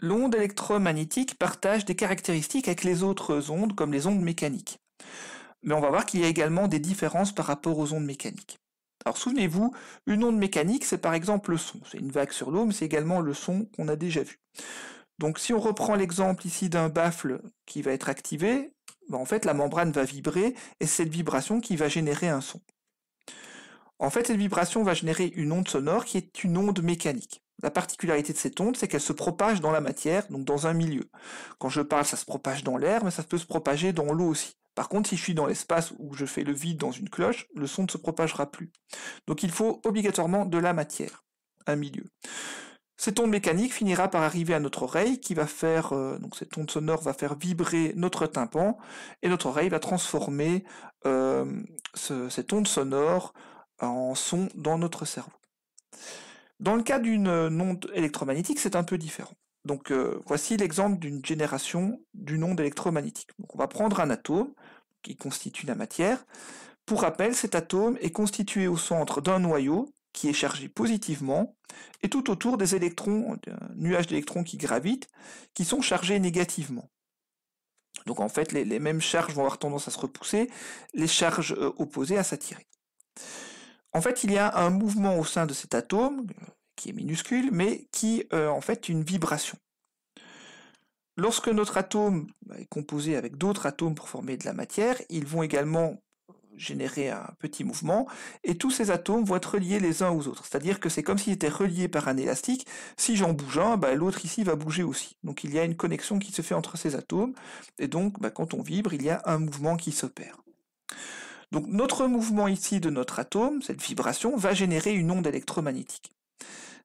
L'onde électromagnétique partage des caractéristiques avec les autres ondes, comme les ondes mécaniques. Mais on va voir qu'il y a également des différences par rapport aux ondes mécaniques. Alors souvenez-vous, une onde mécanique, c'est par exemple le son. C'est une vague sur l'eau, mais c'est également le son qu'on a déjà vu. Donc si on reprend l'exemple ici d'un baffle qui va être activé, ben, en fait la membrane va vibrer et c'est cette vibration qui va générer un son. En fait, cette vibration va générer une onde sonore qui est une onde mécanique. La particularité de cette onde, c'est qu'elle se propage dans la matière, donc dans un milieu. Quand je parle, ça se propage dans l'air, mais ça peut se propager dans l'eau aussi. Par contre, si je suis dans l'espace où je fais le vide dans une cloche, le son ne se propagera plus. Donc il faut obligatoirement de la matière, un milieu. Cette onde mécanique finira par arriver à notre oreille qui va faire, euh, donc cette onde sonore va faire vibrer notre tympan et notre oreille va transformer euh, cette onde sonore en son dans notre cerveau. Dans le cas d'une euh, onde électromagnétique, c'est un peu différent. Donc euh, voici l'exemple d'une génération d'une onde électromagnétique. on va prendre un atome qui constitue la matière. Pour rappel, cet atome est constitué au centre d'un noyau qui est chargé positivement et tout autour des électrons, un euh, nuage d'électrons qui gravitent, qui sont chargés négativement. Donc en fait, les, mêmes charges vont avoir tendance à se repousser, les charges opposées à s'attirer en fait, il y a un mouvement au sein de cet atome, euh, qui est minuscule, mais qui euh, en fait une vibration. Lorsque notre atome bah, est composé avec d'autres atomes pour former de la matière, ils vont également euh, générer un petit mouvement, et tous ces atomes vont être reliés les uns aux autres. C'est-à-dire que c'est comme s'ils étaient reliés par un élastique. Si j'en bouge un, bah, l'autre ici va bouger aussi. Donc il y a une connexion qui se fait entre ces atomes, et donc bah, quand on vibre, il y a un mouvement qui s'opère. Donc notre mouvement ici de notre atome, cette vibration, va générer une onde électromagnétique.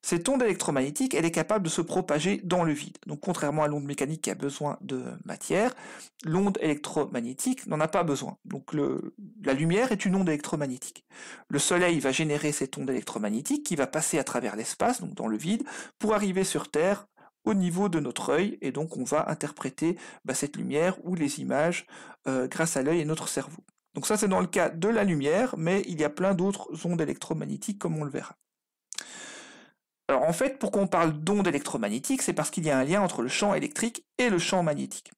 Cette onde électromagnétique, elle est capable de se propager dans le vide. Donc contrairement à l'onde mécanique qui a besoin de matière, l'onde électromagnétique n'en a pas besoin. Donc le, la lumière est une onde électromagnétique. Le Soleil va générer cette onde électromagnétique qui va passer à travers l'espace, donc dans le vide, pour arriver sur Terre au niveau de notre œil, et donc on va interpréter bah, cette lumière ou les images euh, grâce à l'œil et notre cerveau. Donc ça, c'est dans le cas de la lumière, mais il y a plein d'autres ondes électromagnétiques comme on le verra. Alors en fait, pourquoi on parle d'ondes électromagnétiques C'est parce qu'il y a un lien entre le champ électrique et le champ magnétique.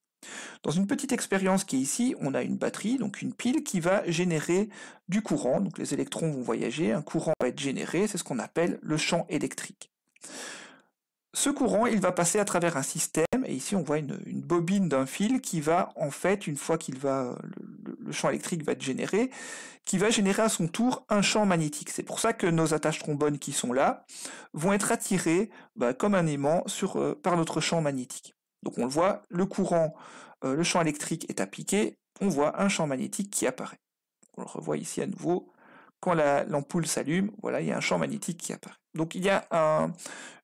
Dans une petite expérience qui est ici, on a une batterie, donc une pile, qui va générer du courant. Donc les électrons vont voyager, un courant va être généré, c'est ce qu'on appelle le champ électrique. Ce courant, il va passer à travers un système, et ici on voit une, une bobine d'un fil qui va, en fait, une fois qu'il va, euh, le champ électrique va être généré, qui va générer à son tour un champ magnétique. C'est pour ça que nos attaches trombones qui sont là vont être attirées bah, comme un aimant euh, par notre champ magnétique. Donc on le voit, le courant, euh, le champ électrique est appliqué, on voit un champ magnétique qui apparaît. On le revoit ici à nouveau quand l'ampoule s'allume, voilà, il y a un champ magnétique qui apparaît. Donc il y a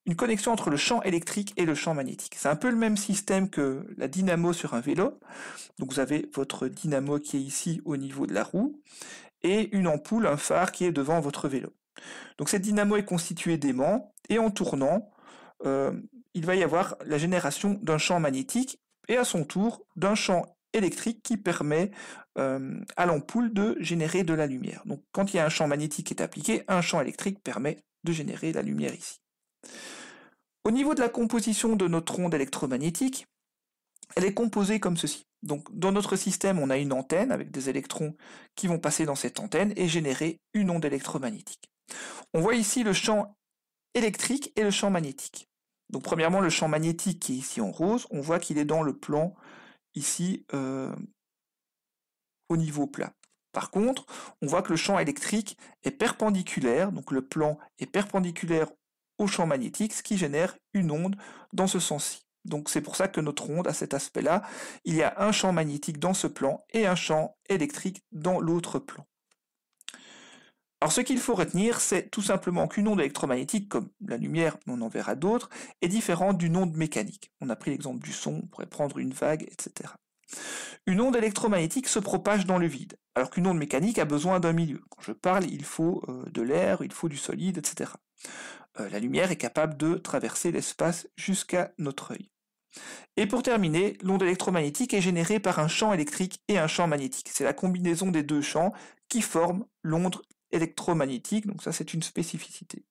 une connexion entre le champ électrique et le champ magnétique. C'est un peu le même système que la dynamo sur un vélo. Donc vous avez votre dynamo qui est ici au niveau de la roue et une ampoule, un phare qui est devant votre vélo. Donc cette dynamo est constituée d'aimants et en tournant, euh, il va y avoir la génération d'un champ magnétique et à son tour d'un champ électrique qui permet euh, à l'ampoule de générer de la lumière. Donc quand il y a un champ magnétique qui est appliqué, un champ électrique permet de générer la lumière ici. Au niveau de la composition de notre onde électromagnétique, elle est composée comme ceci. Donc dans notre système, on a une antenne avec des électrons qui vont passer dans cette antenne et générer une onde électromagnétique. On voit ici le champ électrique et le champ magnétique. Donc premièrement, le champ magnétique qui est ici en rose, on voit qu'il est dans le plan ici euh, au niveau plat. Par contre, on voit que le champ électrique est perpendiculaire, donc le plan est perpendiculaire au champ magnétique, ce qui génère une onde dans ce sens-ci. Donc c'est pour ça que notre onde a cet aspect-là. Il y a un champ magnétique dans ce plan et un champ électrique dans l'autre plan. Alors ce qu'il faut retenir, c'est tout simplement qu'une onde électromagnétique, comme la lumière, on en verra d'autres, est différente d'une onde mécanique. On a pris l'exemple du son, on pourrait prendre une vague, etc. Une onde électromagnétique se propage dans le vide, alors qu'une onde mécanique a besoin d'un milieu. Quand je parle, il faut euh, de l'air, il faut du solide, etc. Euh, la lumière est capable de traverser l'espace jusqu'à notre œil. Et pour terminer, l'onde électromagnétique est générée par un champ électrique et un champ magnétique. C'est la combinaison des deux champs qui forme l'onde électromagnétique, donc ça c'est une spécificité.